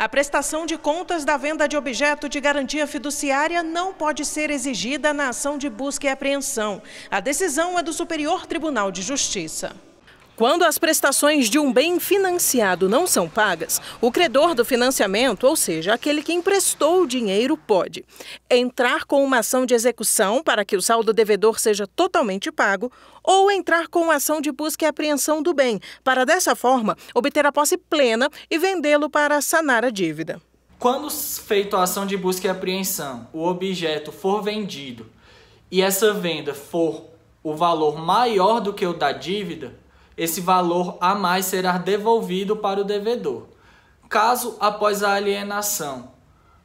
A prestação de contas da venda de objeto de garantia fiduciária não pode ser exigida na ação de busca e apreensão. A decisão é do Superior Tribunal de Justiça. Quando as prestações de um bem financiado não são pagas, o credor do financiamento, ou seja, aquele que emprestou o dinheiro, pode entrar com uma ação de execução para que o saldo devedor seja totalmente pago ou entrar com ação de busca e apreensão do bem, para dessa forma obter a posse plena e vendê-lo para sanar a dívida. Quando feita a ação de busca e apreensão, o objeto for vendido e essa venda for o valor maior do que o da dívida, esse valor a mais será devolvido para o devedor. Caso, após a alienação,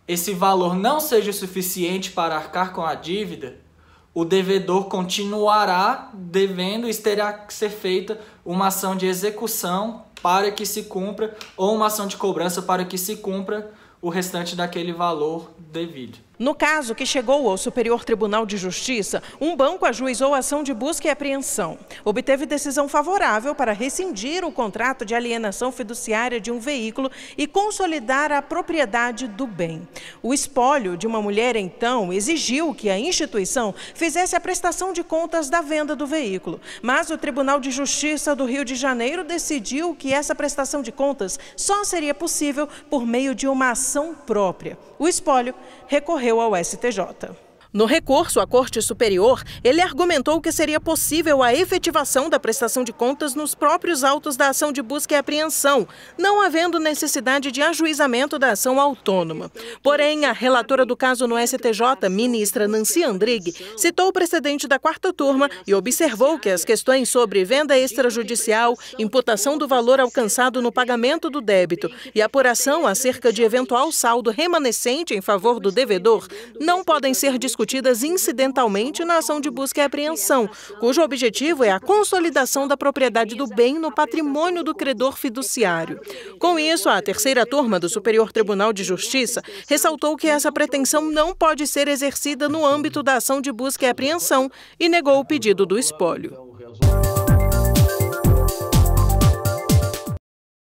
esse valor não seja suficiente para arcar com a dívida, o devedor continuará devendo e terá que ser feita uma ação de execução para que se cumpra ou uma ação de cobrança para que se cumpra o restante daquele valor devido. No caso que chegou ao Superior Tribunal de Justiça, um banco ajuizou ação de busca e apreensão. Obteve decisão favorável para rescindir o contrato de alienação fiduciária de um veículo e consolidar a propriedade do bem. O espólio de uma mulher, então, exigiu que a instituição fizesse a prestação de contas da venda do veículo. Mas o Tribunal de Justiça do Rio de Janeiro decidiu que essa prestação de contas só seria possível por meio de uma ação própria. O espólio recorreu recorreu ao STJ. No recurso à Corte Superior, ele argumentou que seria possível a efetivação da prestação de contas nos próprios autos da ação de busca e apreensão, não havendo necessidade de ajuizamento da ação autônoma. Porém, a relatora do caso no STJ, ministra Nancy Andrighi, citou o precedente da quarta turma e observou que as questões sobre venda extrajudicial, imputação do valor alcançado no pagamento do débito e apuração acerca de eventual saldo remanescente em favor do devedor não podem ser discutidas discutidas incidentalmente na ação de busca e apreensão, cujo objetivo é a consolidação da propriedade do bem no patrimônio do credor fiduciário. Com isso, a terceira turma do Superior Tribunal de Justiça ressaltou que essa pretensão não pode ser exercida no âmbito da ação de busca e apreensão e negou o pedido do espólio.